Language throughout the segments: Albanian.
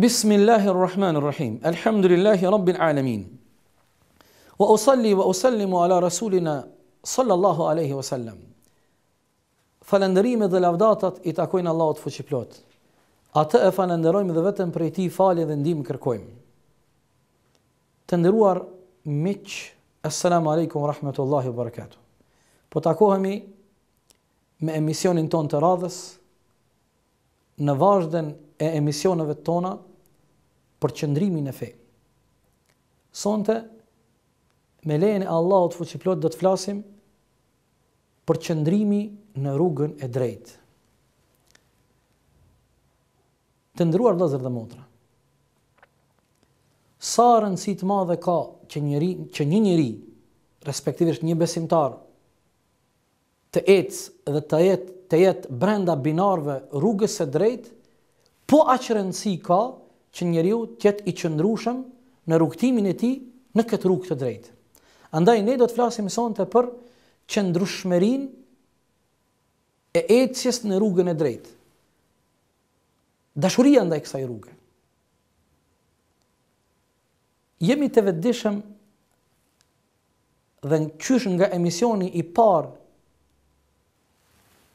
Bismillahirrahmanirrahim. Elhamdulillahi rabbil alamin. Wa usalli wa usallimu ala rasulina sallallahu alaihi wa sallam. Falëndërimet dhe lavdatat i takojnë Allahut fuqiplot. Atë e falënderojmë dhe vetëm prej tij falje dhe ndihmë kërkojmë. Të nderuar miq, assalamu alaikum wa rahmatullahi wa barakatuh. Po takohemi me emisionin ton të radhës në vazhden e emisioneve tona për qëndrimin e fe. Sonte, me lejën e të fuqiplot do të flasim për qëndrimi në rrugën e drejtë. Të ndruar vëzër dhe motra. Sa rëndësit të madhe ka që, njëri, që një njëri, respektivisht një besimtar, të ecë dhe të jetë të jetë brenda binarve rrugës së drejtë, po aq rëndësi ka që njeriu të jetë i qëndrueshëm në rrugtimin e tij në këtë rrugë të drejtë. Andaj ne do të flasim sonte për qëndrueshmërinë e ecjes në rrugën e drejtë. Dashuria ndaj kësaj rruge. Jemi të vetëdijshëm dhe në qysh nga emisioni i parë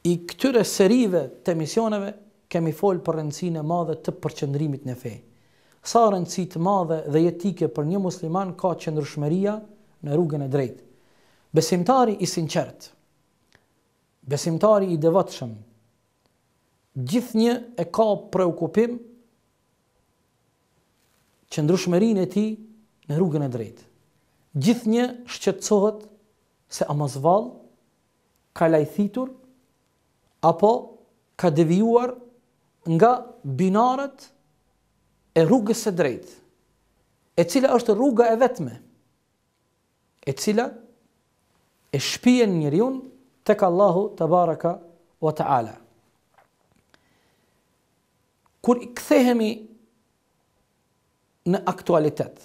i këtyre serive të emisioneve kemi fol për rëndësinë e madhe të përqëndrimit në fe. Sa rëndësit të madhe dhe jetike për një musliman ka qëndrueshmëria në rrugën e drejtë. Besimtari i sinqert, besimtari i devotshëm, gjithnjë e ka preokupim qëndrueshmërinë e tij në rrugën e drejtë. Gjithnjë shqetësohet se a mos ka lajthitur apo ka devijuar nga binarët e rrugës së drejtë, e cila është rruga e vetme, e cila e shpijen njeriu tek Allahu te baraka wa taala. Kur i kthehemi në aktualitet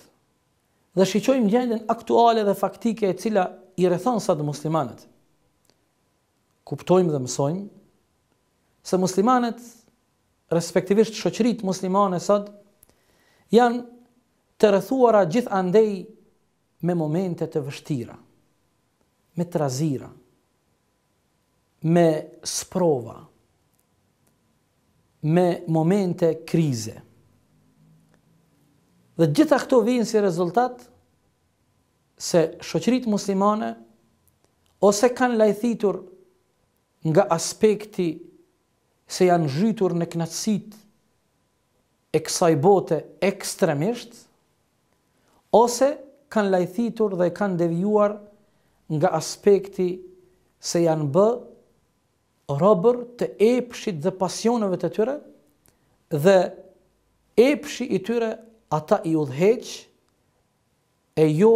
dhe shiqojmë gjendën aktuale dhe faktike e cila i rethan sa muslimanët, Kuptojmë dhe mësojmë se muslimanët, respektivisht shoqërit muslimane sot janë të rrethuara andej me momente të vështira, me trazira, me sprova, me momente krize. Dhe gjitha këto vijnë si rezultat se shoqërit muslimane ose kanë lajthitur nga aspekti se janë zhytur në knatësit e kësaj bote ekstremisht, ose kanë lajthitur dhe kanë devjuar nga aspekti se janë bë robër të epshit dhe pasionëve të tyre, dhe epshi i tyre ata i udheq e jo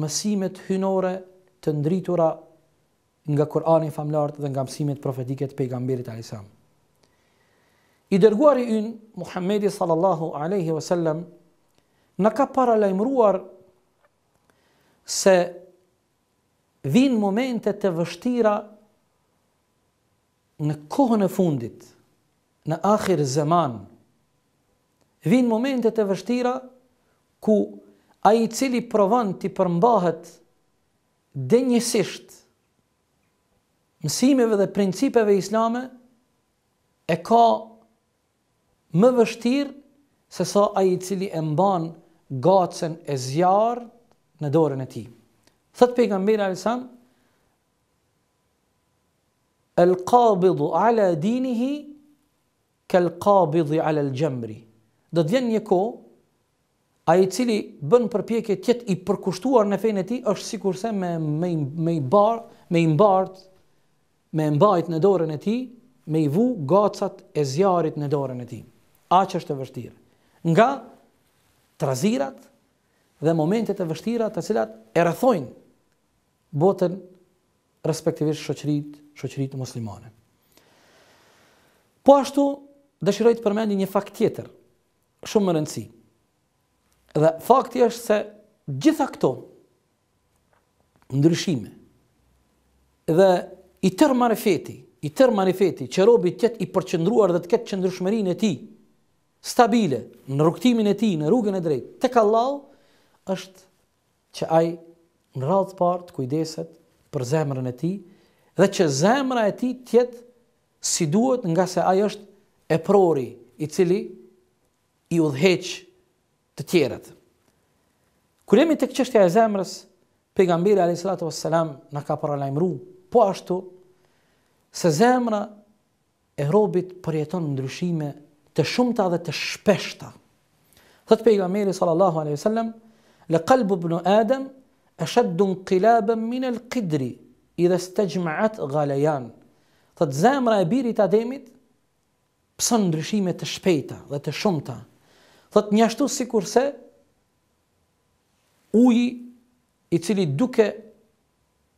mësimet hynore të ndritura nga Kur'ani i famullart dhe nga mësimet profetike të pejgamberit alayhis I dërguari ynë Muhamedi sallallahu alaihi wasallam na ka para lajmëruar se vin momente të vështira në kohën e fundit, në akhir zaman. Vin momente të vështira ku ai i cili provon ti përmbahet denjësisht mësimeve dhe principeve islame e ka më vështirë se sa a i cili e mban gacën e zjarë në dorën e ti. Thëtë pejga mbira e lësan, el qabidhu ala dini hi, kel qabidhu ala lë gjembri. Do të vjen një ko, a i cili bën përpjekje tjetë i përkushtuar në fejnë e ti, është si kurse me, me, me, bar, me imbartë me mbajt në dorën e ti, me i vu gacat e zjarit në dorën e ti. A që është e vështirë. Nga trazirat dhe momentet e vështira të cilat e rëthojnë botën respektivisht shoqërit, shoqërit muslimane. Po ashtu, dëshiroj të përmendi një fakt tjetër, shumë më rëndësi. Dhe fakti është se gjitha këto ndryshime dhe i tërë marifeti, i tërë marifeti, që robit tjetë i përqëndruar dhe të ketë qëndryshmerin e ti, stabile, në rukëtimin e ti, në rrugën e drejtë, të ka lau, është që aj në të partë të kujdeset për zemrën e ti, dhe që zemrën e ti tjetë si duhet nga se aj është e prori i cili i udheq të tjerët. Kuremi të këqështja e zemrës, pejgamberi a.s. në ka paralajmru, Po ashtu, se zemra e robit përjeton ndryshime të shumëta dhe të shpeshta. Thëtë pejga meri sallallahu a.s. le kalbu bënu Adem, e shetë dun min minë el kidri, i dhe së të gjmaat gale janë. Thëtë zemra e birit ademit, pësën ndryshime të shpejta dhe të shumëta. Thëtë njështu si kurse, uji i cili duke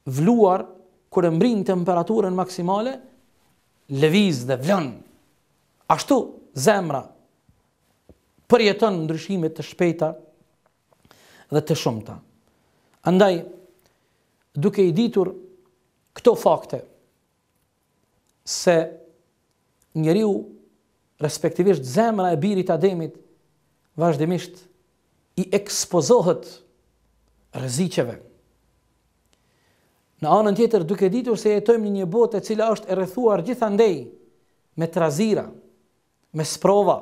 vluar, kur e mbrin temperaturën maksimale, lëviz dhe vlon. Ashtu zemra përjeton ndryshime të shpejta dhe të shumta. Andaj duke i ditur këto fakte se njeriu respektivisht zemra e birit Ademit vazhdimisht i ekspozohet rreziqeve, Në anën tjetër duke ditur se jetojmë në një botë e cila është e rrethuar gjithandej me trazira, me sprova,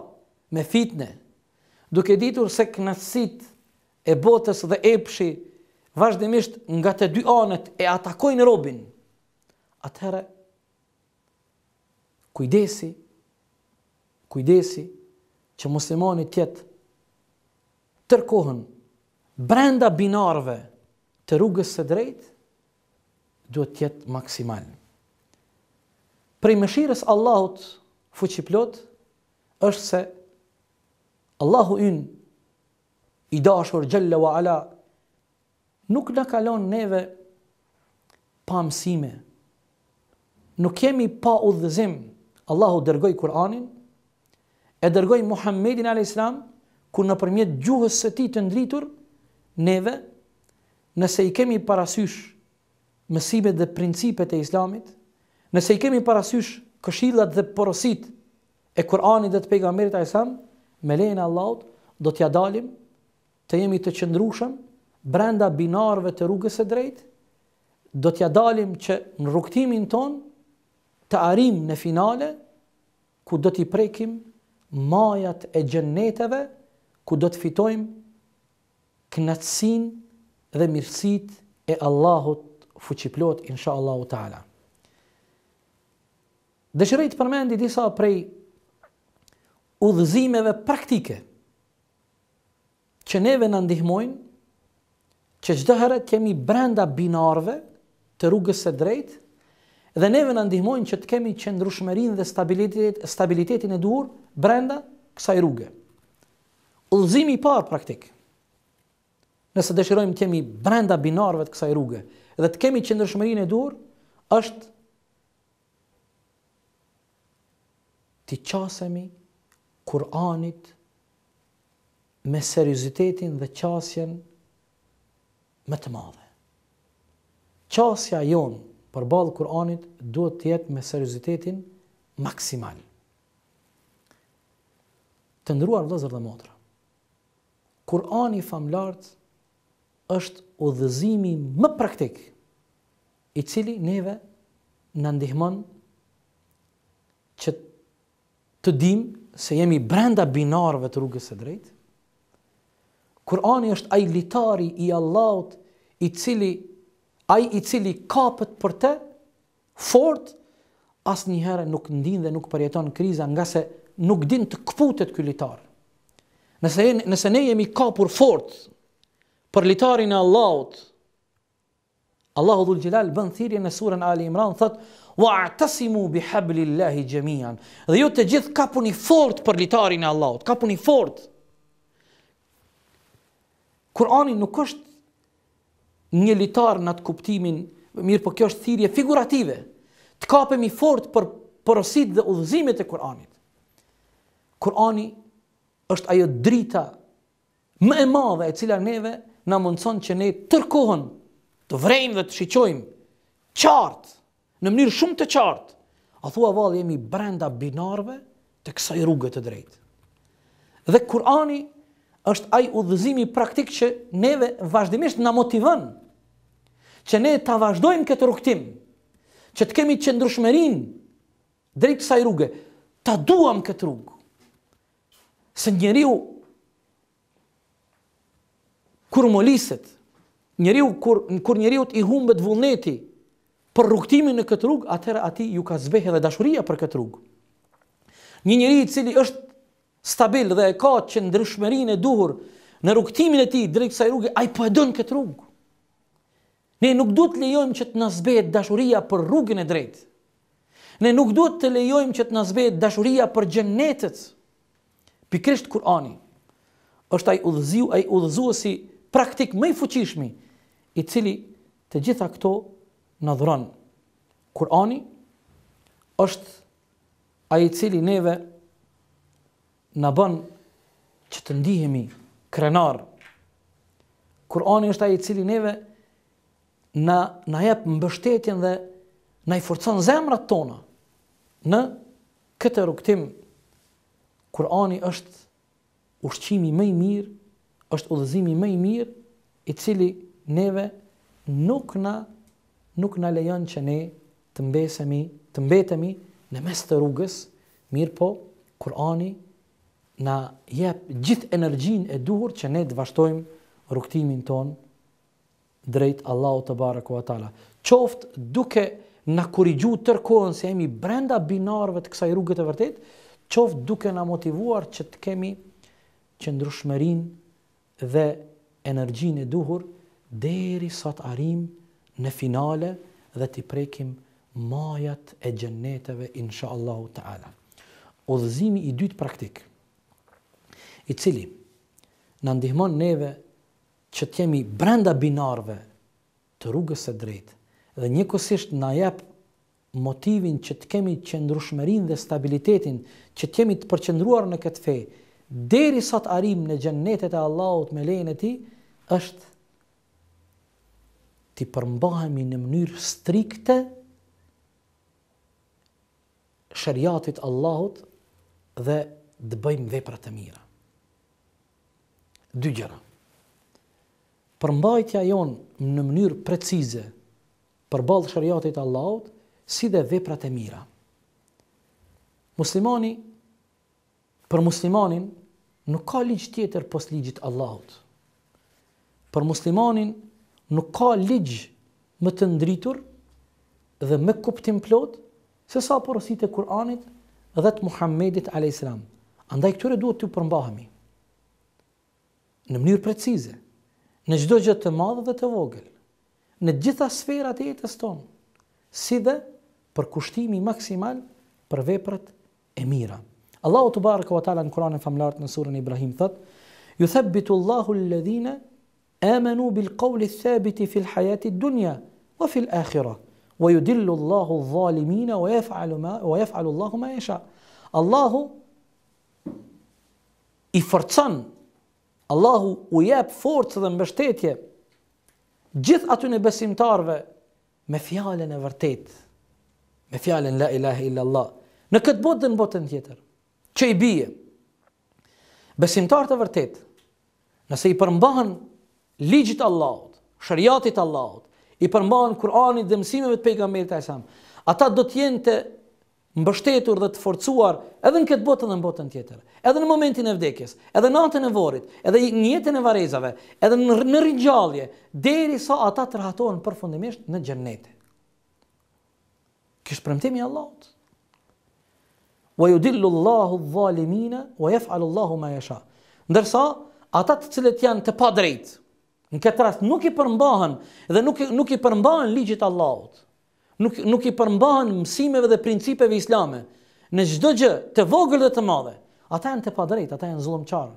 me fitne, duke ditur se knasit e botës dhe epshi vazhdimisht nga të dy anët e atakojnë robin. Atëherë kujdesi, kujdesi që muslimani të jetë tërkohën brenda binarve të rrugës së drejtë duhet tjetë maksimal. Prej mëshirës Allahut fuqiplot, është se Allahu ynë i dashur Jalla wa ala nuk në kalon neve pa mësime. Nuk kemi pa udhëzim. Allahu dërgoj Kur'anin, e dërgoj Muhammedin a.s. salam në përmjet gjuhës së ti të ndritur, neve, nëse i kemi parasysh, mësimet dhe principet e islamit, nëse i kemi parasysh këshillat dhe porosit e Kur'anit dhe të pejgamberit e islam, me lejën e Allahut, do t'ja dalim të jemi të qëndrushëm brenda binarëve të rrugës së drejtë, do t'ja dalim që në rrugtimin ton të arrim në finale ku do t'i prekim majat e gjenneteve ku do të fitojmë knatësin dhe mirësit e Allahut fuqiplot, insha Allahu ta'ala. Dëshiroj të përmend disa prej udhëzimeve praktike që neve në ndihmojnë që herë të kemi brenda binarve të rrugës së drejtë dhe neve në ndihmojnë që të kemi qëndrushmerin dhe stabilitetin e dur brenda kësaj rrugë. Udhëzimi parë praktikë nëse dëshirojmë të jemi brenda binarëve të kësaj rrugë, dhe të kemi qëndërshmërin e dur, është të qasemi Kur'anit me seriozitetin dhe qasjen më të madhe. Qasja jonë për balë Kur'anit duhet të jetë me seriozitetin maksimal. Të ndruar vëzër dhe motra. Kur'ani famlarët është udhëzimi më praktik i cili neve në ndihmon që të dim se jemi brenda binarëve të rrugës e drejt. Kurani është aj litari i Allahut i cili aj i cili kapët për te fort asë njëherë nuk ndin dhe nuk përjeton kriza nga se nuk din të këputet këllitar. Nëse, nëse ne jemi kapur fort, për litarin e Allahut. Allahu dhul gjelal bën thirje në surën Ali Imran, thot, wa atasimu bi gjemian. Dhe ju të gjithë kapu një fort për litarin e Allahut, kapu një fort. Kurani nuk është një litar në atë kuptimin, mirë për po kjo është thirje figurative, të kapemi fort për porosit dhe udhëzimet e Kur'anit. Kur'ani është ajo drita më e madhe e cila neve na mundson që ne tërkohën të vrejmë dhe të shiqojmë qartë, në mënyrë shumë të qartë. A thua vallë jemi brenda binarëve të kësaj rruge të drejtë. Dhe Kur'ani është ai udhëzimi praktik që neve vazhdimisht na motivon që ne ta vazhdojmë këtë rrugtim, që të kemi qëndrueshmërinë drejt kësaj rruge, ta duam këtë rrugë. Se njeriu kur moliset, njeriu, kur, kur njeriu i humbet vullneti për rukëtimin në këtë rrugë, atëherë ati ju ka zbehe dhe dashuria për këtë rrugë. Një njeri i cili është stabil dhe e ka që ndryshmerin e duhur në rukëtimin e ti drejtë kësaj rrugë, a i po e dënë këtë rrugë. Ne nuk duhet të lejojmë që të nëzbehet dashuria për rrugën e drejtë. Ne nuk duhet të lejojmë që të nëzbehet dashuria për gjennetet. Pikrisht Kurani, është ai udhëziu, ai udhëzuesi praktik më i fuqishëm i cili të gjitha këto na dhuron Kurani është ai i cili neve na bën që të ndihemi krenar Kurani është ai i cili neve në na jep mbështetjen dhe na i forcon zemrat tona në këtë rrugtim Kurani është ushqimi më i mirë është udhëzimi më i mirë i cili neve nuk na nuk na lejon që ne të mbesemi, të mbetemi në mes të rrugës, mirë po Kur'ani na jep gjithë energjinë e duhur që ne të vazhdojmë rrugtimin ton drejt Allahut te barekuhu taala. Qoftë duke na korrigjuar tërkohën se jemi brenda binarëve të kësaj rrugë të vërtetë, qoftë duke na motivuar që të kemi qëndrueshmërinë dhe energjin e duhur deri sa të në finale dhe të prekim majat e xheneteve Allahu taala. Udhëzimi i dytë praktik, i cili na ndihmon neve që të jemi brenda binarëve të rrugës së drejtë dhe njëkohësisht na jap motivin që të kemi dhe stabilitetin që të të përqendruar në këtë fe, deri sa të arrim në xhennetet e Allahut me lejen e tij është ti përmbahemi në mënyrë strikte shariatit Allahut dhe të bëjmë vepra të mira. Dy gjëra. Përmbajtja jon në mënyrë precize balë shariatit Allahut si dhe veprat e mira. Muslimani për muslimanin nuk ka ligj tjetër pos ligjit Allahut. Për muslimanin nuk ka ligj më të ndritur dhe më kuptim plot se sa porositë e Kur'anit dhe të Muhammedit alayhis salam. Andaj këtyre duhet të përmbahemi në mënyrë precize, në çdo gjë të madhe dhe të vogël, në të gjitha sferat e jetës tonë, si dhe për kushtimin maksimal për veprat e mira. Allahu të barë këva tala në Kuran e famlart në surën Ibrahim thët, ju thebitu Allahu lëdhine, amanu bil qawli thabiti fil hayati dunya wa fil akhirah wa yudillu Allahu adh-dhalimina wa yaf'alu ma wa yaf'alu Allahu ma yasha Allahu i forcon Allahu u jep forcë dhe mbështetje gjithë aty në besimtarve me fjalën e vërtetë me fjalën la ilaha illa Allah në këtë botë dhe në botën tjetër që i bije. Besimtar të vërtet, nëse i përmbahen ligjit Allahot, shëriatit Allahot, i përmbahen Kur'anit dhe mësimeve të pejgamberit mërë të ata do t'jen të mbështetur dhe të forcuar edhe në këtë botë dhe në botën tjetër, edhe në momentin e vdekjes, edhe në atën e vorit, edhe në jetën e varezave, edhe në rinjallje, deri sa ata të rahatohen përfundimisht në gjennete. Kështë përmtimi Allahot wa yudillu Allahu adh wa yaf'alu Allahu ma yasha. Ndërsa ata të cilët janë të padrejtë, në këtë rast nuk i përmbahen dhe nuk nuk i përmbahen ligjit Allahut. Nuk nuk i përmbahen mësimeve dhe principeve islame në çdo gjë, të vogël dhe të madhe. Ata janë të padrejtë, ata janë zullumçar.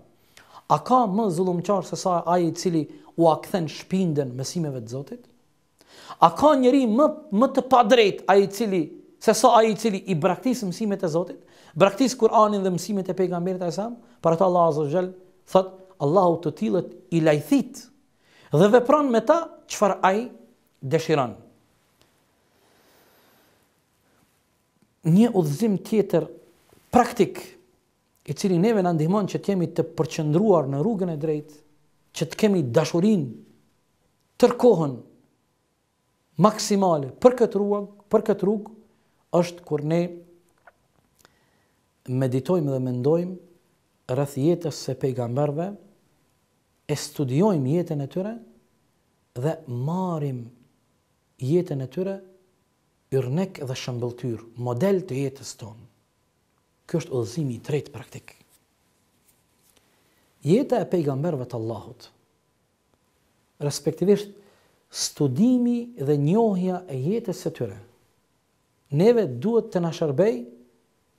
A ka më zullumçar se sa ai i cili u akthen shpinden mësimeve të Zotit? A ka njëri më më të padrejt ai i cili se sa ai i cili i braktis mësimet e Zotit? Braktis Kur'anin dhe mësimet e pejgamberit e sa, për ata Allahu azza thot Allahu të tillët i lajthit dhe vepron me ta çfarë ai dëshiron. Një udhëzim tjetër praktik i cili neve na ndihmon që të të përqendruar në rrugën e drejtë, që të kemi tërkohën të kohën maksimale për këtë rrugë, për këtë rrugë është kur ne meditojmë dhe mendojmë rrëth jetës se pejgamberve, e studiojmë jetën e tyre dhe marim jetën e tyre yrnek dhe shëmbëltyr, model të jetës tonë. Kjo është ozimi i tretë praktik. Jeta e pejgamberve të Allahut, respektivisht studimi dhe njohja e jetës e tyre, neve duhet të nashërbej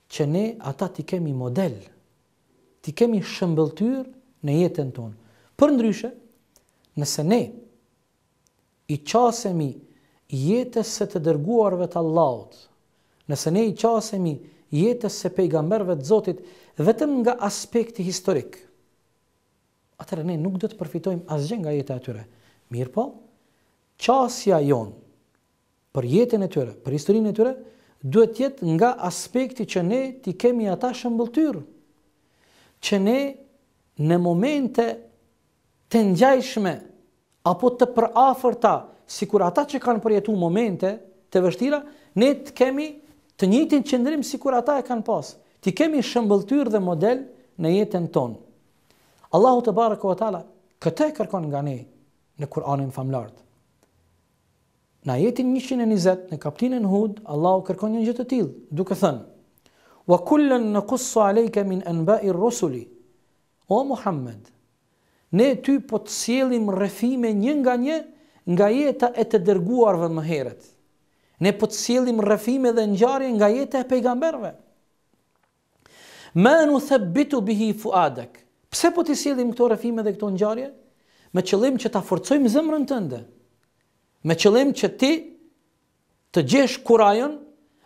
që ne ata ti kemi model, ti kemi shëmbëltyr në jetën tonë. Për ndryshe, nëse ne i qasemi jetës se të dërguarve të Allahot, nëse ne i qasemi jetës se pejgamberve të Zotit, vetëm nga aspekti historik, atërë ne nuk dhëtë të përfitojmë asgjën nga jetë e tyre. Mirë po, qasja jonë për jetën e tyre, për historinë e tyre, duhet jetë nga aspekti që ne ti kemi ata shëmbëltyrë, që ne në momente të ngjajshme apo të përafërta si kur ata që kanë përjetu momente të vështira, ne të kemi të njëjtin qëndrim si kur ata e kanë pasë. Ti kemi shëmbëltyrë dhe model në jetën tonë. Allahu të barë këvë tala, këte kërkon nga ne në Kur'anin famlartë. Në ajetin 120 në kapitullin Hud, Allahu kërkon një gjë të tillë, duke thënë: "Wa kullun naqussu alayka min anba'i ar-rusuli." O Muhammed, ne ty po të sjellim rrëfime një nga një nga jeta e të dërguarve më herët. Ne po të sjellim rrëfime dhe ngjarje nga jeta e pejgamberëve. Ma nuthbitu bihi fuadak. Pse po të sjellim këto rrëfime dhe këto ngjarje? Me qëllim që ta forcojmë zemrën tënde, me qëllim që ti të gjesh kurajon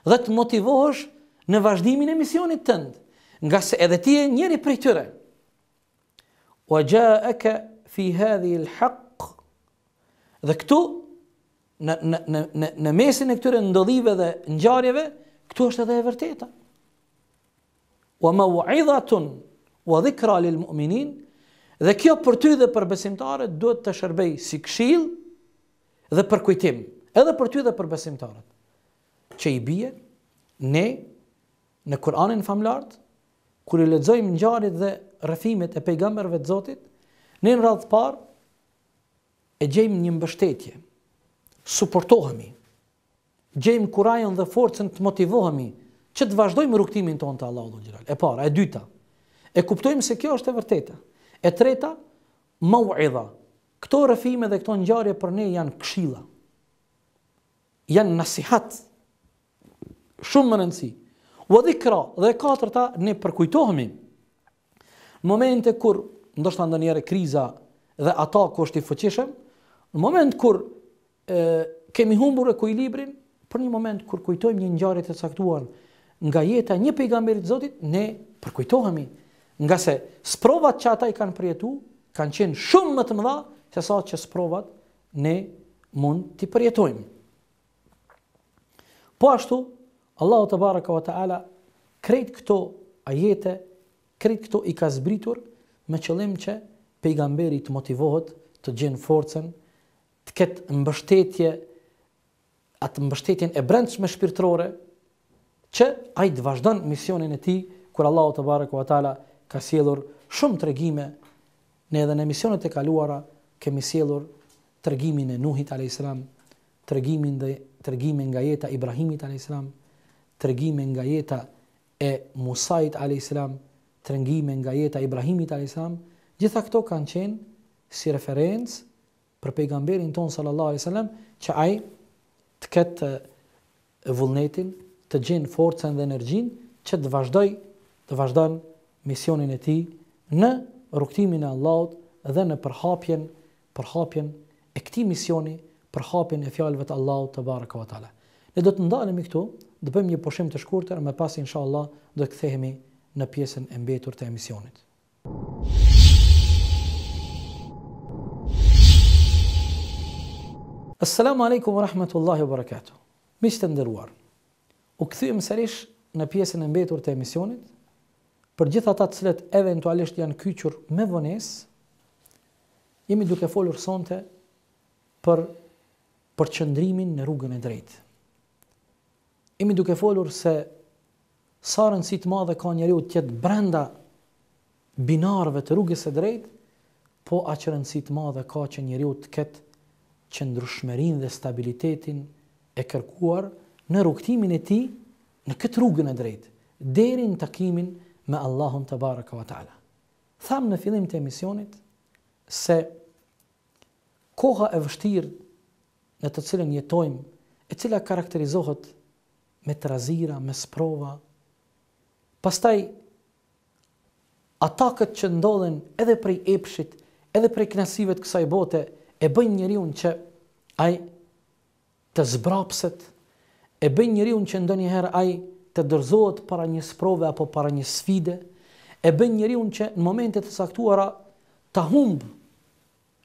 dhe të motivohesh në vazhdimin e misionit tënd, nga se edhe ti je njëri prej tyre. Wa ja'aka fi hadhihi al-haq. Dhe këtu në në në në mesin e këtyre ndodhive dhe ngjarjeve, këtu është edhe e vërteta. Wa maw'izatun wa dhikra lil mu'minin. Dhe kjo për ty dhe për besimtarët duhet të shërbejë si këshillë dhe për kujtim, edhe për ty dhe për besimtarët, që i bie ne në Kur'anin famlart, kur i lexojmë ngjarjet dhe rrëfimet e pejgamberëve të Zotit, ne në radhë të parë e gjejmë një mbështetje. Suportohemi. Gjejmë kurajën dhe forcën të motivohemi që të vazhdojmë rrugtimin tonë te Allahu dhe Gjeral. E para, e dyta, e kuptojmë se kjo është e vërteta. E treta, mau'idha, këto rëfime dhe këto njarje për ne janë kshila, janë nasihat, shumë më nëndësi, u edhe këra dhe katërta ne përkujtohemi, momente kur ndoshta të ndonjere kriza dhe ata ku është i fëqishëm, në moment kur e, kemi humbur e kujlibrin, për një moment kur kujtojmë një njarje të caktuar nga jeta një pejgamberit zotit, ne përkujtohemi, nga se sprovat që ata i kanë përjetu, kanë qenë shumë më të mëdha, se sa që sprovat ne mund të përjetojmë. Po ashtu, Allahu të baraka wa ta'ala, krejt këto ajete, krejt këto i ka zbritur, me qëllim që pejgamberi të motivohet të gjenë forcen, të ketë mbështetje, atë mbështetjen e brendshme shpirtërore, që ai të vazhdon misionin e tij kur Allahu te baraka ve taala ka sjellur shumë tregime në edhe në misionet e kaluara kemi sjellur tregimin e Nuhit alayhis salam, tregimin dhe tregimin nga jeta e Ibrahimit alayhis salam, tregimin nga jeta e Musait alayhis salam, tregimin nga jeta e Ibrahimit alayhis salam. Gjitha këto kanë qenë si referencë për pejgamberin ton sallallahu alayhi wasalam, që ai të ketë vullnetin, të gjen forcën dhe energjinë që të vazhdoj të vazhdon misionin e tij në rrugtimin e Allahut dhe në përhapjen e për hapjen e këti misioni, për hapjen e fjalëve të Allahu të barëka wa Ne do të ndalemi këtu, do bëjmë një poshim të shkurtër, me pas insha Allah, do të këthehemi në pjesën e mbetur të emisionit. Assalamu alaikum wa rahmatullahi wa barakatuh. Miqë të ndëruar, u këthujem sërish në pjesën e mbetur të emisionit, për gjitha ta të cilët eventualisht janë kyqur me vënesë, jemi duke folur sonte për qëndrimin në rrugën e drejtë. Jemi duke folur se sa rëndësi të madhe ka njeriu të jetë brenda binarëve të rrugës së drejtë, po aq rëndësi të madhe ka që njeriu të ketë qëndrueshmërinë dhe stabilitetin e kërkuar në rrugtimin e tij në këtë rrugën e drejtë deri në takimin me Allahun te baraka ve taala. Tham në fillim të emisionit se koha e vështirë në të cilën jetojmë, e cila karakterizohet me të razira, me sprova, pastaj atakët që ndodhen edhe prej epshit, edhe prej knasive të kësaj bote, e bëjnë njëri unë që aj të zbrapset, e bëjnë njëri unë që ndonjëherë aj të dërzohet para një sprove apo para një sfide, e bëjnë njëri unë që në momentet të saktuara të humbë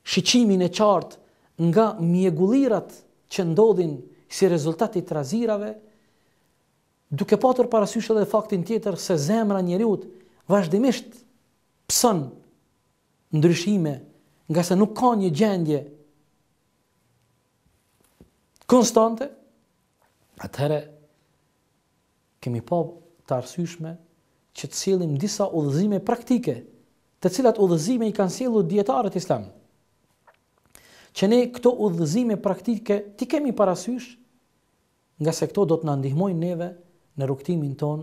shqimin e qartë nga mjegullirat që ndodhin si rezultatit razirave, duke patur parasysh edhe faktin tjetër se zemra njëriut vazhdimisht pësën ndryshime nga se nuk ka një gjendje konstante, atëherë kemi pa të arsyshme që të cilim disa udhëzime praktike, të cilat udhëzime i kanë cilu djetarët islamë që ne këto udhëzime praktike ti kemi parasysh nga se këto do të na ndihmojnë neve në rrugtimin ton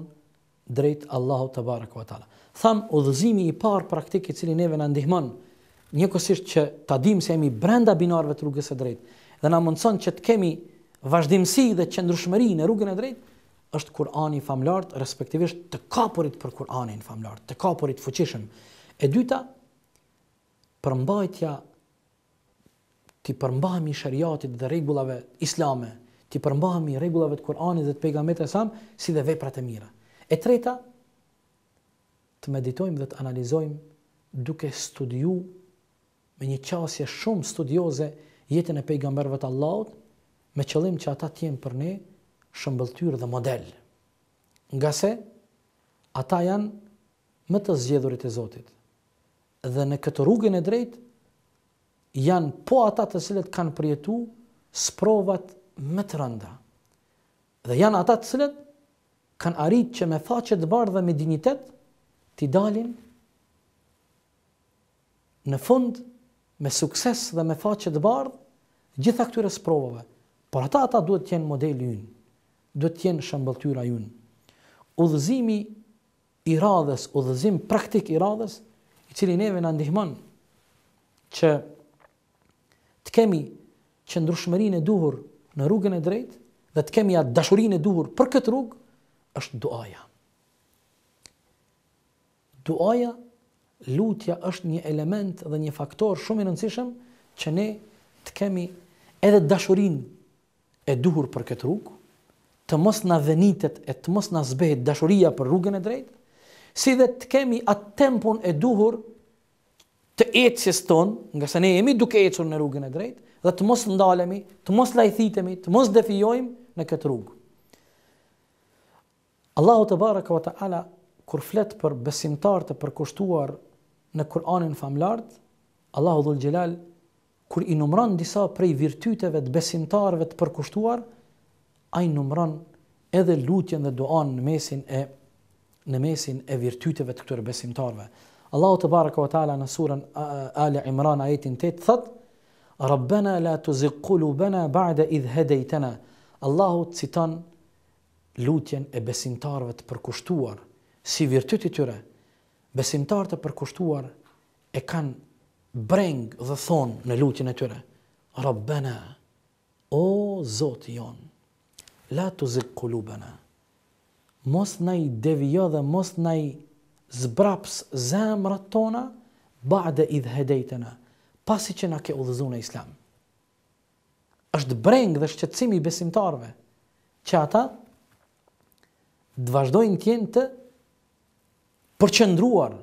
drejt Allahut të bareku te Tham udhëzimi i parë praktik i cili neve na ndihmon njëkohësisht që ta dimë se jemi brenda binarëve të rrugës së drejtë dhe na mundëson që të kemi vazhdimsi dhe qëndrushmëri në rrugën e drejtë është Kur'ani i famlart, respektivisht të kapurit për Kur'anin i famlart, të kapurit fuqishëm. E dyta, përmbajtja ti përmbahemi shariatit dhe rregullave islame, ti përmbahemi rregullave të Kuranit dhe të pejgamberit e sam, si dhe veprat e mira. E treta, të meditojmë dhe të analizojmë duke studiu me një qasje shumë studioze jetën e pejgamberëve të Allahut, me qëllim që ata të jenë për ne shëmbëlltyrë dhe model. Nga se ata janë më të zgjedhurit e Zotit. Dhe në këtë rrugën e drejtë janë po ata të cilët kanë përjetu sprovat më të rënda. Dhe janë ata të cilët kanë arrit që me faqe të bardhë dhe me dinitet t'i dalin në fund me sukses dhe me faqe të bardhë gjitha këtyre sprovave. Por ata ata duhet t'jen modeli ynë, duhet t'jen shëmbëltyra ynë. Udhëzimi i radhës, udhëzim praktik i radhës, i cili neve në ndihmon që të kemi qëndrushmërinë e duhur në rrugën e drejtë dhe të kemi atë dashurinë e duhur për këtë rrugë është duaja. Duaja, lutja është një element dhe një faktor shumë i rëndësishëm që ne të kemi edhe dashurinë e duhur për këtë rrugë, të mos na venitet e të mos na zbehet dashuria për rrugën e drejtë, si dhe të kemi atë tempun e duhur të ecjes ton, nga sa ne jemi duke ecur në rrugën e drejtë dhe të mos ndalemi, të mos lajthitemi, të mos defijojmë në këtë rrugë. Allahu të barë këva të ala, kur fletë për besimtar të përkushtuar në Kur'anin famlart, Allahu dhul gjelal, kur i numran disa prej virtyteve të besimtarve të përkushtuar, a i numran edhe lutjen dhe doan në mesin e, në mesin e virtyteve të këtër besimtarve. Allahu të baraka wa ta'ala në surën Ali Imran ajetin 8 thot Rabbana la tuzigh qulubana ba'da idh hadaytana Allahu citon lutjen e besimtarëve të përkushtuar si virtyti tyre besimtar të përkushtuar e kanë breng dhe thon në lutjen e tyre Rabbana o Zotë jon la tuzigh qulubana mos na i devijo dhe mos na i zbraps zemrat tona ba'de idh hedejtena pasi që na ke udhëzu në islam është breng dhe shqetsimi besimtarve që ata të vazhdojnë tjenë të përqendruar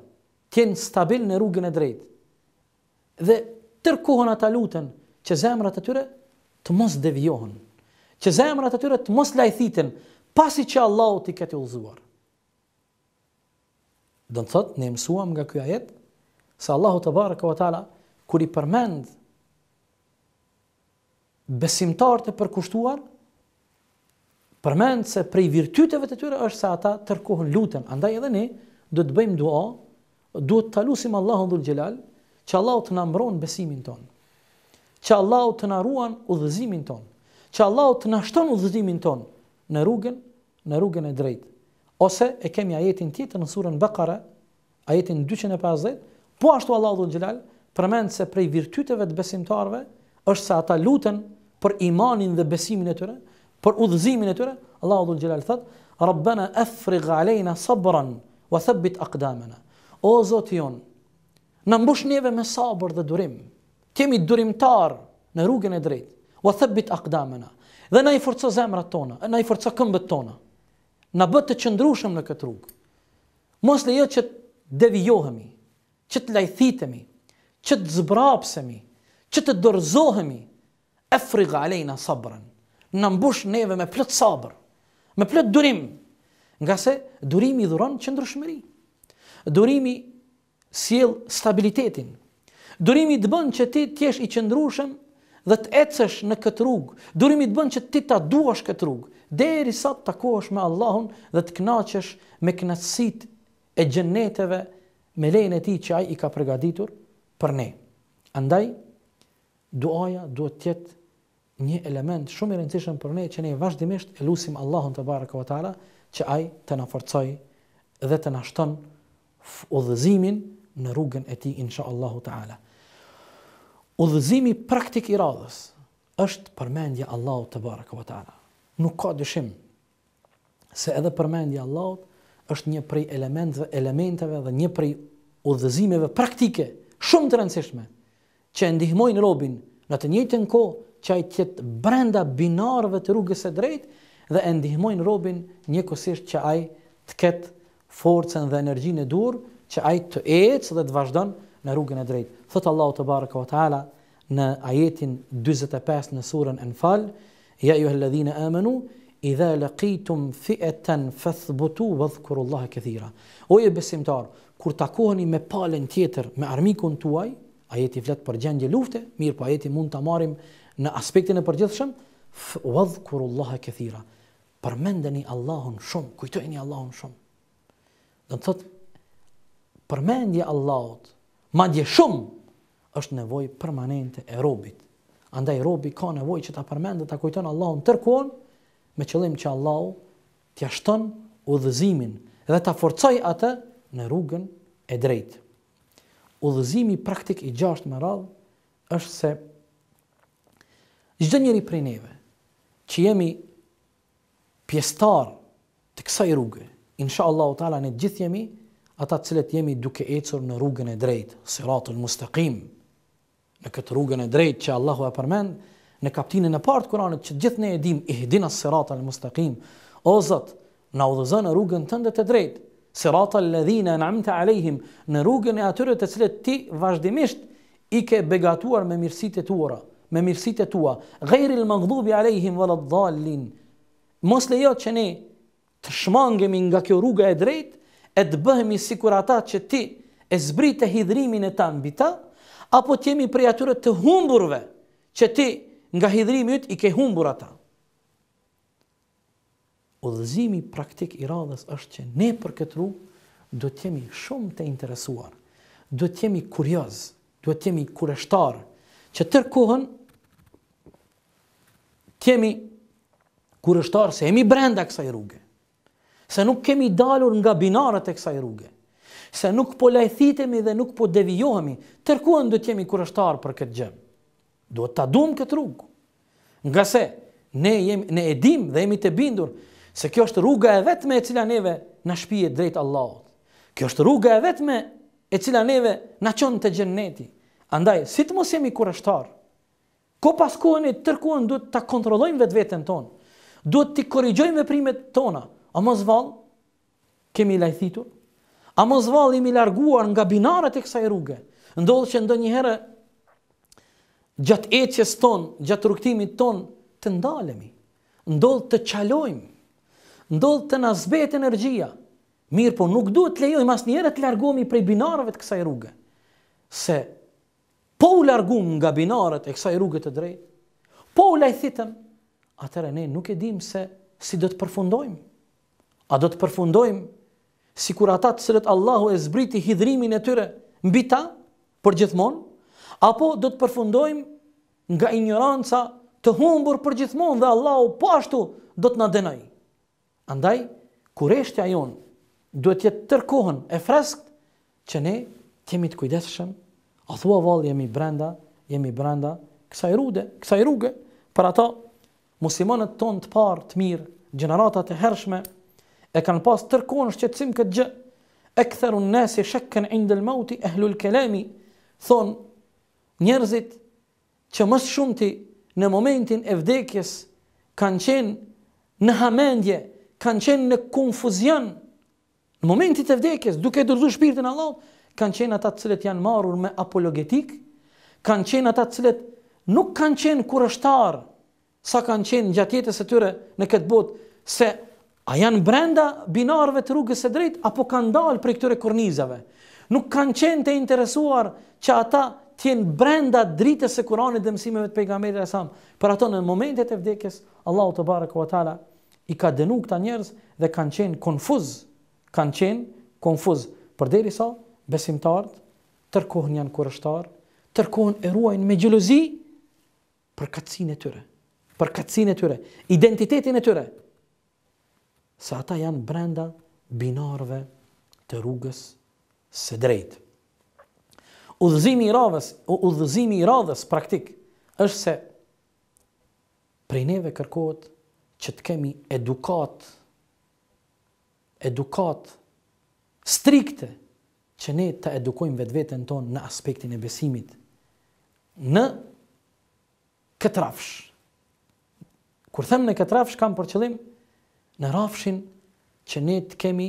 tjenë stabil në rrugën e drejt dhe tërkuhon ata luten që zemrat atyre tyre të mos devjohen që zemrat atyre tyre të mos lajthiten pasi që Allah o i këtë udhëzuar Do të thotë ne mësuam nga ky ajet se Allahu te bareka ve taala kur i përmend besimtarët e përkushtuar përmend se prej virtyteve të tyre është se ata tërkohën lutën, andaj edhe ne do të bëjmë dua, duhet të lutim Allahun dhul xhelal që Allahu të na mbron besimin ton. Që Allahu të na ruan udhëzimin ton. Që Allahu të na shton udhëzimin ton në rrugën, në rrugën e drejtë. Ose e kemi ajetin ti në surën Bekare, ajetin 250, po ashtu Allah dhul Gjelal, përmend se prej virtyteve të besimtarve, është se ata lutën për imanin dhe besimin e tëre, për udhëzimin e tëre, Allah dhul Gjelal thëtë, Rabbena efri galejna sabran, wa thëbbit akdamena. O zotë jonë, në mbush njeve me sabër dhe durim, kemi durimtar në rrugën e drejtë, wa thëbbit akdamena, dhe na i forco zemrat tona, na i forco këmbët tona, na bë të qëndrushëm në këtë rrugë. Mos lejo që të devijohemi, që të lajthitemi, që të zbrapsemi, që të e Afrig alejna sabran. Na mbush neve me plot sabër, me plot durim, nga se durimi dhuron qëndrushmëri. Durimi sjell stabilitetin. Durimi të bën që ti të jesh i qëndrushëm dhe të ecësh në këtë rrugë. Durimi të bën që ti ta duash këtë rrugë deri sa të takosh me Allahun dhe të knaqesh me knatsit e gjenneteve me lejnë e ti që aj i ka përgaditur për ne. Andaj, duaja duhet tjetë një element shumë i rëndësishëm për ne që ne vazhdimisht e lusim Allahun të barë këva tala që aj të na forcoj dhe të na shton udhëzimin në rrugën e ti insha Allahu të Udhëzimi praktik i radhës është përmendje Allahu të barë këva tala nuk ka dyshim se edhe përmendja e Allahut është një prej elementëve, elementeve dhe një prej udhëzimeve praktike shumë të rëndësishme që e ndihmojnë robin në të njëjtën kohë që ai të brenda binarëve të rrugës së drejtë dhe e ndihmojnë robin njëkohësisht që ai të ketë forcën dhe energjinë e dur, që ai të ecë dhe të vazhdon në rrugën e drejtë. Foth Allahu te bareka ve taala në ajetin 45 në surën Enfal, Ja ju helladhina amanu, i dhe lëkitum fiëten fëthbutu vëdhkuru Allah e këthira. Oje besimtar, kur takoheni me palen tjetër me armikun tuaj, ajeti flet për gjendje lufte, mirë po ajeti mund të marim në aspektin e përgjithshëm, vëdhkuru Allah e këthira. Përmendeni Allahun shumë, kujtojni Allahun shumë. Dhe në thotë, përmendje Allahot, madje shumë, është nevoj permanente e robit. Andaj robi ka nevojë që ta përmendë ta kujton Allahun tërkuan me qëllim që Allahu t'i shton udhëzimin dhe ta forcoj atë në rrugën e drejtë. Udhëzimi praktik i gjashtë me radh është se çdo njeri prej neve që jemi pjestar të kësaj rrugë, inshallah ta'ala ne gjithë jemi ata të cilët jemi duke ecur në rrugën e drejtë, siratul mustaqim në këtë rrugën e drejtë që Allahu e përmend në kapitullin e parë të Kuranit që gjithë ne e dimë ihdinas sirata al mustaqim o zot na udhëzon në rrugën tënde të drejtë sirata alladhina an'amta alehim në rrugën e atyre të cilët ti vazhdimisht i ke begatuar me mirësitë tuara me mirësitë tua ghayril maghdubi alehim wala dallin mos lejo që ne të shmangemi nga kjo rruga e drejtë e të bëhemi sikur ata që ti e zbritë hidhrimin e ta mbi ta apo të jemi prej atyre të humburve që ti nga hidhrimi yt i ke humbur ata. Udhëzimi praktik i radhës është që ne për këtë rrugë do të jemi shumë të interesuar, do të jemi kurioz, do të jemi kurështar, që tër kohën të jemi kurështar se jemi brenda kësaj rruge. Se nuk kemi dalur nga binarët e kësaj rruge se nuk po lajthitemi dhe nuk po devijohemi, tërkuan do të jemi kurështar për këtë gjë. Duhet ta duam këtë rrugë. Nga se ne jemi ne e dim dhe jemi të bindur se kjo është rruga e vetme e cila neve na shpihet drejt Allahut. Kjo është rruga e vetme e cila neve na çon te xhenneti. Andaj, si të mos jemi kurështar? Ko pas kohën e tërkuan duhet ta kontrollojmë vetë vetën tonë. Duhet të korrigjojmë veprimet tona. A mos vallë kemi lajthitur? A mos vallë i larguar nga binaret e kësaj rruge. Ndodh që ndonjëherë gjatë ecjes ton, gjatë rrugtimit ton të ndalemi. Ndodh të çalojmë. Ndodh të na zbehet energjia. Mirë, po nuk duhet të lejojmë asnjëherë të largohemi prej binarëve të kësaj rruge. Se po u largum nga binarët e kësaj rruge të drejtë, po u lajthitëm, atëherë ne nuk e dim se si do të përfundojmë. A do të përfundojmë si kur ata të cilët Allahu e zbriti hidrimin e tyre mbi ta, për gjithmonë, apo do të përfundojmë nga ignoranca të humbur për gjithmon dhe Allahu po ashtu do të na dënoj. Andaj, kureshtja jonë duhet jetë tërkohën e freskët që ne kemi të kujdeshëm, a thua valë jemi brenda, jemi brenda, kësaj rude, kësaj rruge, për ata muslimanët tonë të parë, të mirë, gjeneratat e hershme, e kanë pas tërkonë shqetsim këtë gjë, e këtheru në nësi shekën indel mauti, e hlul kelemi, thonë njerëzit që mësë shumëti në momentin e vdekjes kanë qenë në hamendje, kanë qenë në konfuzion, në momentit e vdekjes, duke dërzu shpirtin Allah, kanë qenë ata të cilët janë marur me apologetik, kanë qenë ata të cilët nuk kanë qenë kurështar, sa kanë qenë jetës e tyre në këtë botë, se A janë brenda binarëve të rrugës e drejtë apo kanë dalë prej këtyre kornizave? Nuk kanë qenë të interesuar që ata të jenë brenda dritës së Kuranit dhe mësimeve të pejgamberit e sa. Por ato në momentet e vdekjes, Allahu te bareku ve taala i ka dënu këta njerëz dhe kanë qenë konfuz, kanë qenë konfuz për sa besimtarët tërkohën janë kurështar, tërkohën e ruajnë me gjelozi për kacinë e tyre, për kacinë e tyre, identitetin e tyre, se ata janë brenda binarve të rrugës së drejtë. Udhëzimi i radhës, udhëzimi i radhës praktik është se prej neve kërkohet që të kemi edukat edukat strikte që ne të edukojmë vetë vetën tonë në aspektin e besimit në këtë rafsh. Kur them në këtë rafsh kam për qëllim në rafshin që ne të kemi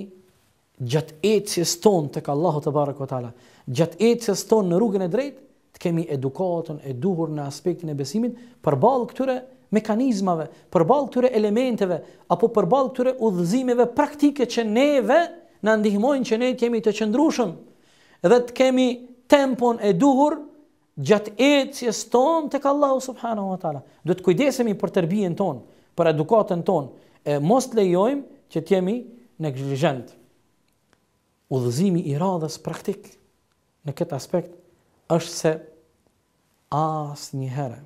gjatë ecjes ton tek Allahu te baraka te ala. Gjatë ecjes ton në rrugën e drejtë të kemi edukatën e duhur në aspektin e besimit përballë këtyre mekanizmave, përballë këtyre elementeve apo përballë këtyre udhëzimeve praktike që neve na ndihmojnë që ne të jemi të qëndrushëm, dhe të kemi tempon e duhur gjatë ecjes ton tek Allahu subhanahu wa taala. Do të kujdesemi për tërbijen ton, për edukatën ton, e mos të lejojmë që të jemi negligent. Udhëzimi i radhës praktik në këtë aspekt është se asë një herë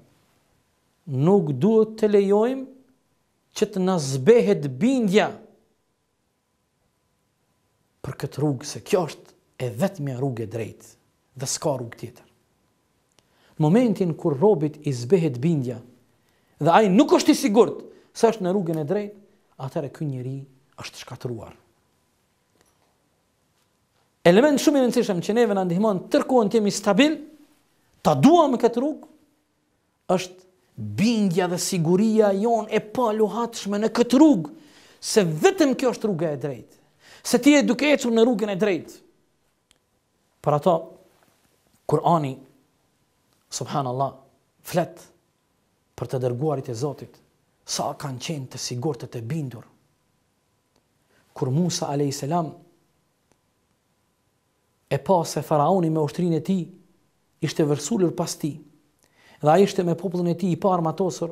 nuk duhet të lejojmë që të zbehet bindja për këtë rrugë, se kjo është e vetëmi rrugë e drejtë dhe s'ka rrugë tjetër. Momentin kur robit i zbehet bindja dhe ai nuk është i sigurt se është në rrugën e drejtë, atëherë ky njeri është shkatruar. Element shumë i rëndësishëm që neve na ndihmon tërkohën të jemi stabil, ta duam këtë rrugë është bindja dhe siguria jon e pa luhatshme në këtë rrugë, se vetëm kjo është rruga e drejtë. Se ti je duke ecur në rrugën e drejtë. Për ato Kurani subhanallahu flet për të dërguarit e Zotit sa kanë qenë të sigur të të bindur. Kur Musa a.s. e pa se faraoni me ushtrinë e tij ishte vërsulur pas tij, dhe ai ishte me popullin e tij i parë matosër,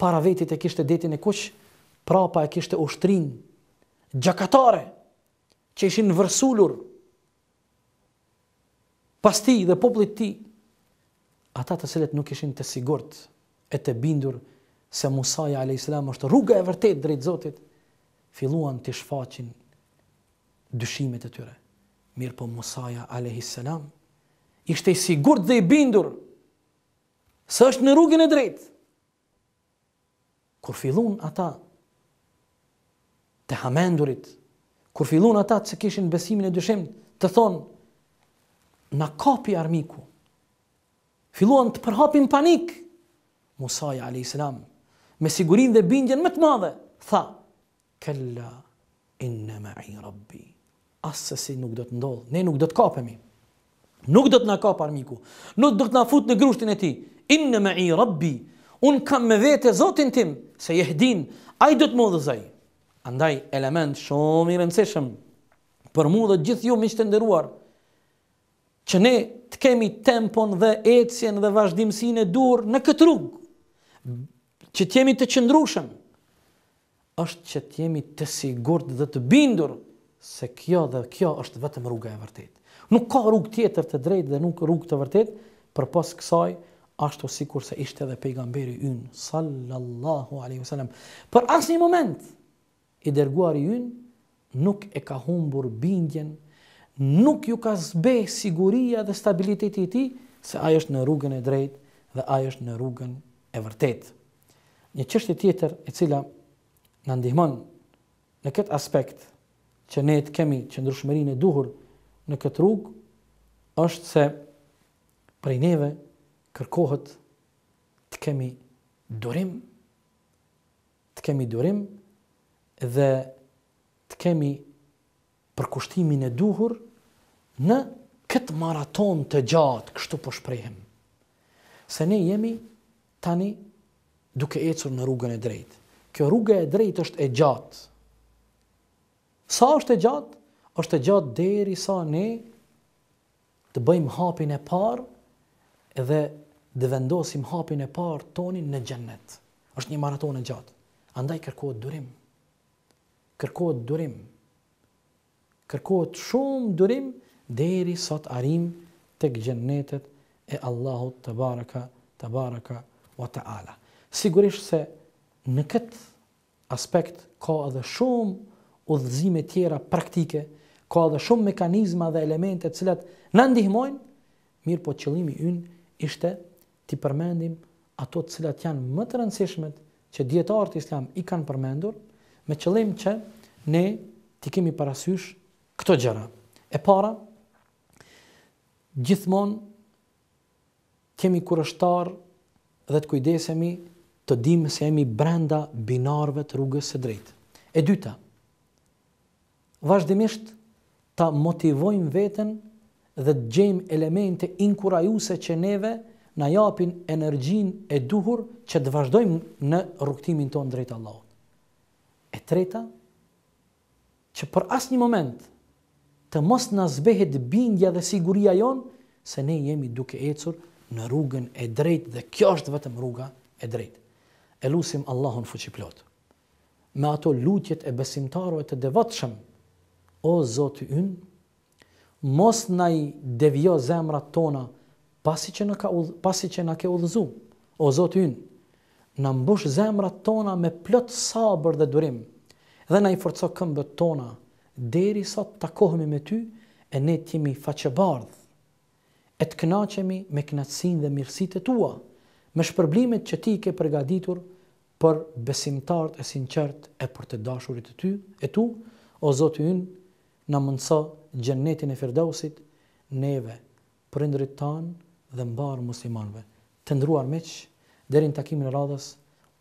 para vetit e kishte detin e kuq, prapa e kishte ushtrinë gjakatare që ishin vërsulur pas tij dhe popullit ti, tij ata të cilët nuk ishin të sigurt e të bindur se Musaja a.s. është rruga e vërtet drejtë Zotit, filluan të shfaqin dyshimet e tyre. Mirë po Musaja a.s. ishte i sigur dhe i bindur se është në rrugin e drejtë. Kur fillun ata të hamendurit, kur fillun ata të se kishin besimin e dyshim, të thonë, në kapi armiku, filluan të përhapin panik, Musaja a.s me sigurin dhe bindjen më të madhe, tha, kella, inë me i rabbi, asësi nuk do të ndodhë, ne nuk do të kapemi, nuk do të na kapë armiku, nuk do të na fut në grushtin e ti, inë me i rabbi, unë kam me vete zotin tim, se jehdin, hdin, i do të më zaj, andaj element shumë i rëndësishëm, për mua dhe gjithë ju më të ndëruar, që ne të kemi tempon dhe ecjen dhe vazhdimësin e durr në këtë rrugë, që të jemi të qëndrushëm është që të jemi të sigurt dhe të bindur se kjo dhe kjo është vetëm rruga e vërtetë. Nuk ka rrugë tjetër të drejtë dhe nuk rrugë të vërtetë përpos kësaj ashtu kur se ishte edhe pejgamberi ynë sallallahu alaihi wasallam. Për asnjë moment i dërguari ynë nuk e ka humbur bindjen, nuk ju ka zbe siguria dhe stabiliteti i ti, tij se ai është në rrugën e drejtë dhe ai është në rrugën e vërtetë. Një qështje tjetër e cila në ndihmon në këtë aspekt që ne të kemi që ndrushmerin e duhur në këtë rrug, është se prej neve kërkohet të kemi durim, të kemi durim dhe të kemi përkushtimin e duhur në këtë maraton të gjatë, kështu po shprehem. Se ne jemi tani duke ecur në rrugën e drejtë. Kjo rrugë e drejtë është e gjatë. Sa është e gjatë? është e gjatë deri sa ne të bëjmë hapin e parë edhe të vendosim hapin e parë tonin në gjennet. është një maraton e gjatë. Andaj kërkohet durim. Kërkohet durim. Kërkohet shumë durim deri sa të arim të gjennetet e Allahut të baraka, të baraka wa ta'ala. Sigurisht se në këtë aspekt ka edhe shumë udhëzime tjera praktike, ka edhe shumë mekanizma dhe elemente të cilat na ndihmojnë, mirë po qëllimi ynë ishte të përmendim ato të cilat janë më të rëndësishmet që djetarët islam i kanë përmendur, me qëllim që ne t'i kemi parasysh këto gjëra. E para, gjithmonë kemi kurështar dhe të kujdesemi të dimë se jemi brenda binarëve të rrugës së drejtë. E dyta. Vazhdimisht ta motivojmë veten dhe të gjejmë elemente inkurajuese që neve na japin energjinë e duhur që të vazhdojmë në rrugtimin tonë drejt Allahut. E treta, që për asnjë moment të mos na zbehet bindja dhe siguria jonë se ne jemi duke ecur në rrugën e drejtë dhe kjo është vetëm rruga e drejtë e lusim Allahun fuqiplot. Me ato lutjet e besimtarëve të devotshëm, o Zoti ynë, mos na i devjo zemrat tona pasi që na ka udh, pasi që na ke udhëzuar, o Zoti ynë, na mbush zemrat tona me plot sabër dhe durim dhe na i forco këmbët tona deri sa të takohemi me ty e ne të jemi faqebardh e të knaqemi me knatsin dhe mirësit e tua, me shpërblimet që ti ke përgaditur për besimtarët e sinqert e për të dashurit e ty, e tu, o Zotë ynë, në mëndësa gjennetin e firdausit, neve, përindrit tanë dhe mbarë muslimanve. Të ndruar meqë, derin takimin e radhës,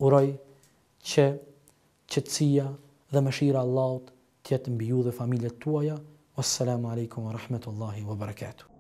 uroj që qëtësia dhe mëshira Allahut tjetë mbi ju dhe familjet tuaja, wassalamu alaikum wa rahmetullahi wa barakatuh.